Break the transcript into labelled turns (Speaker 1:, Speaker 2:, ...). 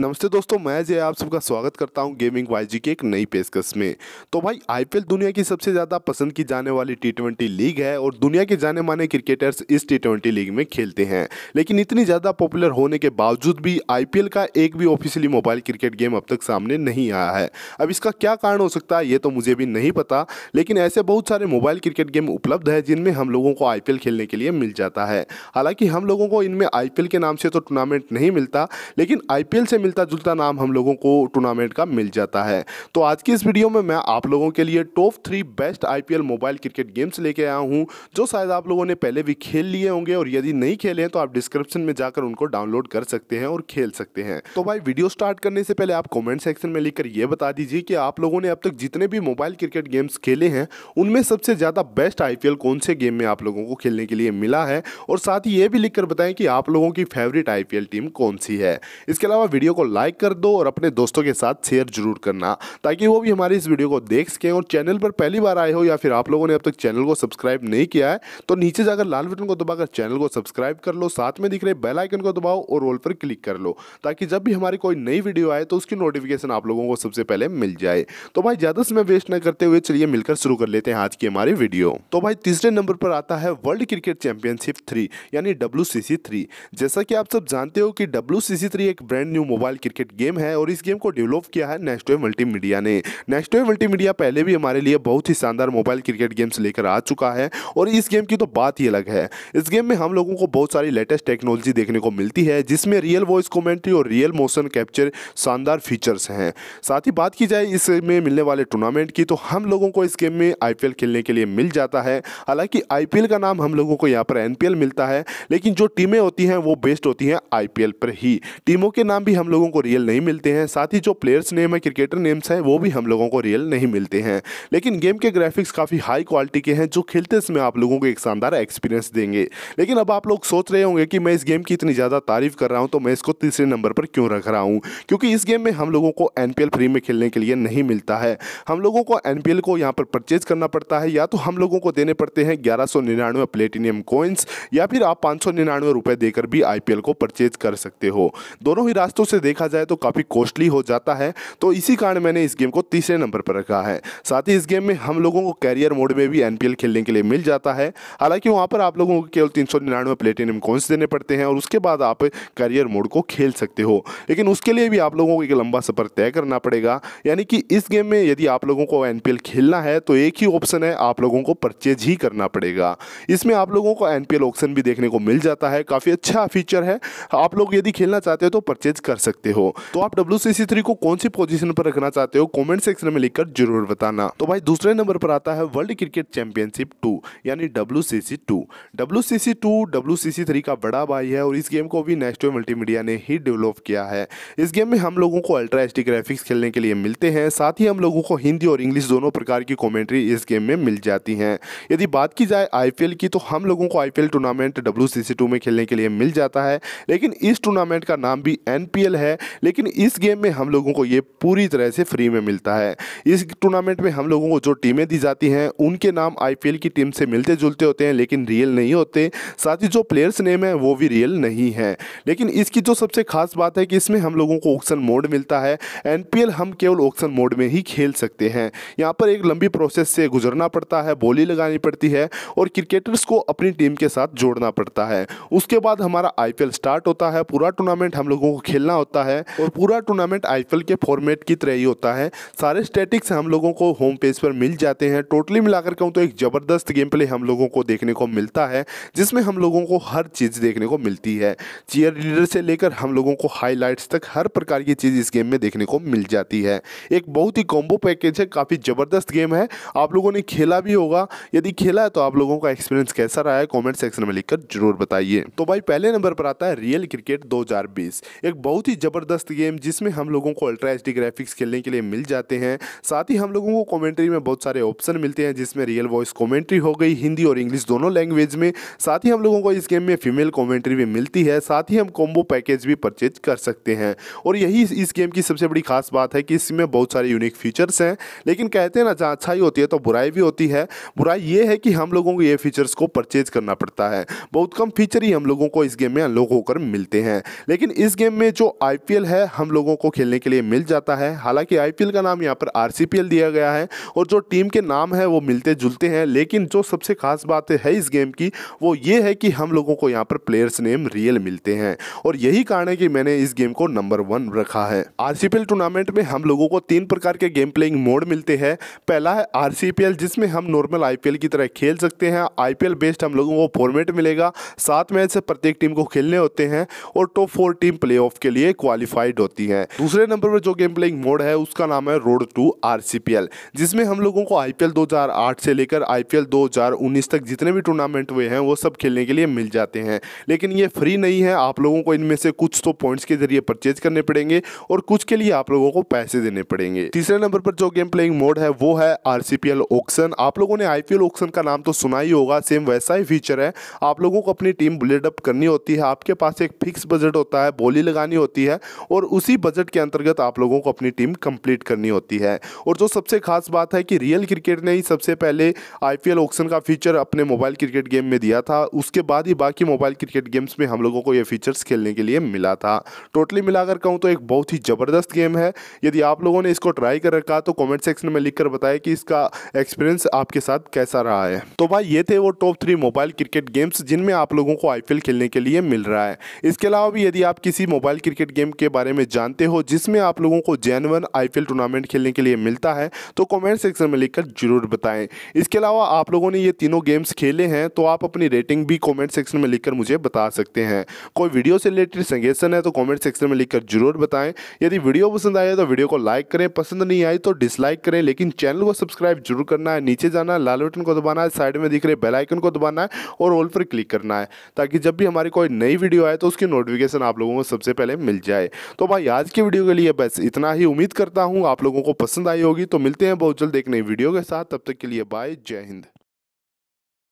Speaker 1: नमस्ते दोस्तों मैं जय आप सबका स्वागत करता हूं गेमिंग वाईजी की एक नई पेशकश में तो भाई आईपीएल दुनिया की सबसे ज़्यादा पसंद की जाने वाली टी लीग है और दुनिया के जाने माने क्रिकेटर्स इस टी लीग में खेलते हैं लेकिन इतनी ज़्यादा पॉपुलर होने के बावजूद भी आईपीएल का एक भी ऑफिशियली मोबाइल क्रिकेट गेम अब तक सामने नहीं आया है अब इसका क्या कारण हो सकता है ये तो मुझे भी नहीं पता लेकिन ऐसे बहुत सारे मोबाइल क्रिकेट गेम उपलब्ध है जिनमें हम लोगों को आई खेलने के लिए मिल जाता है हालाँकि हम लोगों को इनमें आई के नाम से तो टूर्नामेंट नहीं मिलता लेकिन आई से मिलता जुलता नाम हम लोगों को टूर्नामेंट का मिल जाता है तो आज की इस वीडियो में मैं आप लोगों के लिए top three best IPL mobile cricket games लेके आया हूँ जो शायद आप लोगों ने पहले भी खेल लिए होंगे और यदि नहीं खेले हैं तो आप डिस्क्रिप्शन में जाकर उनको डाउनलोड कर सकते हैं और खेल सकते हैं तो भाई वीडियो स्टार्ट करने से पहले आप कॉमेंट सेक्शन में लिखकर ये बता दीजिए कि आप लोगों ने अब तक जितने भी मोबाइल क्रिकेट गेम्स खेले हैं उनमें सबसे ज़्यादा बेस्ट आईपीएल कौन से गेम में आप लोगों को खेलने के लिए मिला है और साथ ही ये भी लिखकर बताएं कि आप लोगों की फेवरेट आईपीएल टीम कौन सी है इसके अलावा वीडियो को लाइक कर दो और अपने दोस्तों के साथ शेयर जरूर करना ताकि वो भी हमारी इस वीडियो को देख सकें और चैनल पर पहली बार आए हो या फिर आप लोगों ने अब तक चैनल को सब्सक्राइब नहीं किया है तो नीचे जाकर लाल बटन को दबाकर चैनल को सब्सक्राइब कर लो साथ में दिख रहे बेल आइकन को दबाओ और रोल पर क्लिक कर लो ताकि जब भी हमारी कोई नई वीडियो आए तो उसकी नोटिफिकेशन आप लोगों को सबसे पहले मिल जाए तो भाई ज़्यादा समय वेस्ट न करते हुए चलिए मिलकर शुरू कर लेते हैं आज की हमारी वीडियो तो भाई तीसरे नंबर पर आता है वर्ल्ड क्रिकेट चैंपियनशिप थ्री यानी डब्ल्यू जैसा कि आप सब जानते हो कि डब्ल्यू एक brand new mobile cricket game है और इस गेम को डेवलप किया है नेक्स्ट मल्टी मल्टीमीडिया ने नेक्स्ट मल्टी मल्टीमीडिया पहले भी हमारे लिए बहुत ही शानदार मोबाइल क्रिकेट गेम्स लेकर आ चुका है और इस गेम की तो बात ही अलग है इस गेम में हम लोगों को बहुत सारी लेटेस्ट टेक्नोलॉजी देखने को मिलती है जिसमें रियल वॉइस कॉमेंट्री और रियल मोशन कैप्चर शानदार फीचर्स हैं साथ ही बात की जाए इसमें मिलने वाले टूर्नामेंट की तो हम लोगों को इस गेम में आई खेलने के लिए मिल जाता है हालांकि आई का नाम हम लोगों को यहाँ पर एन मिलता है लेकिन जो टीमें होती हैं वो बेस्ड होती हैं आई पर ही टीमों के नाम भी हम हम लोगों को रियल नहीं मिलते हैं साथ ही जो प्लेयर्स नेम है क्रिकेटर नेम्स हैं वो भी हम लोगों को रियल नहीं मिलते हैं लेकिन गेम के ग्राफिक्स काफ़ी हाई क्वालिटी के हैं जो खेलते समय आप लोगों को एक शानदार एक्सपीरियंस देंगे लेकिन अब आप लोग सोच रहे होंगे कि मैं इस गेम की इतनी ज़्यादा तारीफ कर रहा हूँ तो मैं इसको तीसरे नंबर पर क्यों रख रहा हूँ क्योंकि इस गेम में हम लोगों को एन फ्री में खेलने के लिए नहीं मिलता है हम लोगों को एन को यहाँ पर परचेज करना पड़ता है या तो हम लोगों को देने पड़ते हैं ग्यारह सौ निन्यानवे प्लेटिनियम कोइंस या फिर आप पाँच सौ निन्यानवे रुपये देकर भी आई को परचेज कर सकते हो दोनों ही रास्तों से से देखा जाए तो काफ़ी कॉस्टली हो जाता है तो इसी कारण मैंने इस गेम को तीसरे नंबर पर रखा है साथ ही इस गेम में हम लोगों को कैरियर मोड में भी एनपीएल खेलने के लिए मिल जाता है हालांकि वहां पर आप लोगों को केवल तीन सौ निन्यानवे प्लेटिनियम कॉइन्स देने पड़ते हैं और उसके बाद आप कैरियर मोड को खेल सकते हो लेकिन उसके लिए भी आप लोगों को एक लंबा सफ़र तय करना पड़ेगा यानी कि इस गेम में यदि आप लोगों को एन खेलना है तो एक ही ऑप्शन है आप लोगों को परचेज ही करना पड़ेगा इसमें आप लोगों को एन ऑप्शन भी देखने को मिल जाता है काफ़ी अच्छा फीचर है आप लोग यदि खेलना चाहते हो तो परचेज कर सकते सकते हो तो आप डब्ल्यू को कौन सी पोजिशन पर रखना चाहते हो कॉमेंट सेक्शन में लिखकर जरूर बताना तो भाई दूसरे नंबर पर आता है वर्ल्ड क्रिकेट चैंपियनशिप टू यानी W C C two W C C two W C C three का बड़ा भाई है और इस गेम को भी नेक्स्टो मल्टीमीडिया ने ही डेवलप किया है इस गेम में हम लोगों को अल्ट्रा एच ग्राफिक्स खेलने के लिए मिलते हैं साथ ही हम लोगों को हिंदी और इंग्लिश दोनों प्रकार की कॉमेंट्री इस गेम में मिल जाती हैं यदि बात की जाए आई की तो हम लोगों को आई टूर्नामेंट डब्ल्यू में खेलने के लिए मिल जाता है लेकिन इस टूर्नामेंट का नाम भी एन है लेकिन इस गेम में हम लोगों को ये पूरी तरह से फ्री में मिलता है इस टूर्नामेंट में हम लोगों को जो टीमें दी जाती हैं उनके नाम आईपीएल की टीम से मिलते जुलते होते हैं लेकिन रियल नहीं होते साथ ही जो प्लेयर्स नेम है वो भी रियल नहीं है लेकिन इसकी जो सबसे खास बात है कि इसमें हम लोगों को ऑक्शन मोड मिलता है एनपीएल हम केवल ऑक्शन मोड में ही खेल सकते हैं यहाँ पर एक लंबी प्रोसेस से गुजरना पड़ता है बोली लगानी पड़ती है और क्रिकेटर्स को अपनी टीम के साथ जोड़ना पड़ता है उसके बाद हमारा आईपीएल स्टार्ट होता है पूरा टूर्नामेंट हम लोगों को खेलना होता होता है और पूरा टूर्नामेंट आईपीएल के फॉर्मेट की तरह ही होता है सारे स्टेटिक्स हम लोगों को होम पेज पर मिल जाते हैं टोटली मिलाकर कहूँ तो एक ज़बरदस्त गेम प्ले हम लोगों को देखने को मिलता है जिसमें हम लोगों को हर चीज़ देखने को मिलती है चेयर लीडर से लेकर हम लोगों को हाईलाइट्स तक हर प्रकार की चीज़ इस गेम में देखने को मिल जाती है एक बहुत ही कॉम्बो पैकेज है काफ़ी ज़बरदस्त गेम है आप लोगों ने खेला भी होगा यदि खेला है तो आप लोगों का एक्सपीरियंस कैसा रहा है कॉमेंट सेक्शन में लिखकर जरूर बताइए तो भाई पहले नंबर पर आता है रियल क्रिकेट दो एक बहुत ही ज़बरदस्त गेम जिसमें हम लोगों को अल्ट्रा एच ग्राफिक्स खेलने के लिए मिल जाते हैं साथ ही हम लोगों को कॉमेंट्री में बहुत सारे ऑप्शन मिलते हैं जिसमें रियल वॉइस कॉमेंट्री हो गई हिंदी और इंग्लिश दोनों लैंग्वेज में साथ ही हम लोगों को इस गेम में फीमेल कॉमेंट्री भी मिलती है साथ ही हम कॉम्बो पैकेज भी परचेज कर सकते हैं और यही इस गेम की सबसे बड़ी खास बात है कि इसमें बहुत सारे यूनिक फीचर्स हैं लेकिन कहते हैं ना जहाँ अच्छाई होती है तो बुराई भी होती है बुराई ये है कि हम लोगों को ये फीचर्स को परचेज करना पड़ता है बहुत कम फीचर ही हम लोगों को इस गेम में अनलॉक होकर मिलते हैं लेकिन इस गेम में जो आईपीएल है हम लोगों को खेलने के लिए मिल जाता है हालांकि आईपीएल का नाम यहाँ पर आरसीपीएल दिया गया है और जो टीम के नाम है वो मिलते जुलते हैं लेकिन जो सबसे खास बात है इस गेम की वो ये है कि हम लोगों को यहाँ पर प्लेयर्स नेम रियल मिलते हैं और यही कारण है कि मैंने इस गेम को नंबर वन रखा है आर टूर्नामेंट में हम लोगों को तीन प्रकार के गेम प्लेइंग मोड मिलते हैं पहला है आर जिसमें हम नॉर्मल आई की तरह खेल सकते हैं आई बेस्ड हम लोगों को फॉर्मेट मिलेगा सात मैच से प्रत्येक टीम को खेलने होते हैं और टॉप फोर टीम प्ले के लिए लिए क्वालिफाइड होती है दूसरे नंबर पर जो गेम प्लेइंग मोड है उसका नाम है रोड टू आर जिसमें हम लोगों को आई 2008 से लेकर आई 2019 तक जितने भी टूर्नामेंट हुए हैं वो सब खेलने के लिए मिल जाते हैं लेकिन ये फ्री नहीं है आप लोगों को इनमें से कुछ तो पॉइंट्स के जरिए परचेज करने पड़ेंगे और कुछ के लिए आप लोगों को पैसे देने पड़ेंगे तीसरे नंबर पर जो गेम प्लेइंग मोड है वो है आरसीपीएल ऑक्शन आप लोगों ने आईपीएल ऑक्शन का नाम तो सुना ही होगा सेम वैसा ही फीचर है आप लोगों को अपनी टीम बुलेटअप करनी होती है आपके पास एक फिक्स बजट होता है बोली लगानी होती है होती है और उसी बजट के अंतर्गत आप लोगों को अपनी टीम कंप्लीट करनी होती है और जो सबसे खास बात है कि रियल क्रिकेट ने ही सबसे पहले आईपीएल ऑक्शन का फीचर अपने मोबाइल क्रिकेट गेम में दिया था उसके बाद ही बाकी मोबाइल क्रिकेट गेम्स में हम लोगों को ये फीचर्स खेलने के लिए मिला था टोटली मिलाकर कहूँ तो एक बहुत ही ज़बरदस्त गेम है यदि आप लोगों ने इसको ट्राई कर रखा तो कॉमेंट सेक्शन में लिख कर बताया कि इसका एक्सपीरियंस आपके साथ कैसा रहा है तो भाई ये थे वो top three mobile cricket games जिनमें आप लोगों को आईपीएल खेलने के लिए मिल रहा है इसके अलावा भी यदि आप किसी मोबाइल क्रिकेट क्रिकेट गेम के बारे में जानते हो जिसमें आप लोगों को जैनवन आईपीएल टूर्नामेंट खेलने के लिए मिलता है तो कमेंट सेक्शन में लिखकर जरूर बताएं इसके अलावा आप लोगों ने ये तीनों गेम्स खेले हैं तो आप अपनी रेटिंग भी कॉमेंट सेक्शन में लिखकर मुझे बता सकते हैं कोई वीडियो से रिलेटेड सजेशन है तो कॉमेंट सेक्शन में लिखकर जरूर बताएं यदि वीडियो पसंद आए तो वीडियो को लाइक करें पसंद नहीं आई तो डिसलाइक करें लेकिन चैनल को सब्सक्राइब जरूर करना है नीचे जाना है लाल बटन को दबाना है साइड में दिख रहे बेलाइकन को दबाना है और ऑल पर क्लिक करना है ताकि जब भी हमारी कोई नई वीडियो आए तो उसकी नोटिफिकेशन आप लोगों को सबसे पहले मिल मिल जाए तो भाई आज की वीडियो के लिए बस इतना ही उम्मीद करता हूँ आप लोगों को पसंद आई होगी तो मिलते हैं बहुत जल्द एक नई वीडियो के साथ तब तक के लिए बाय जय हिंद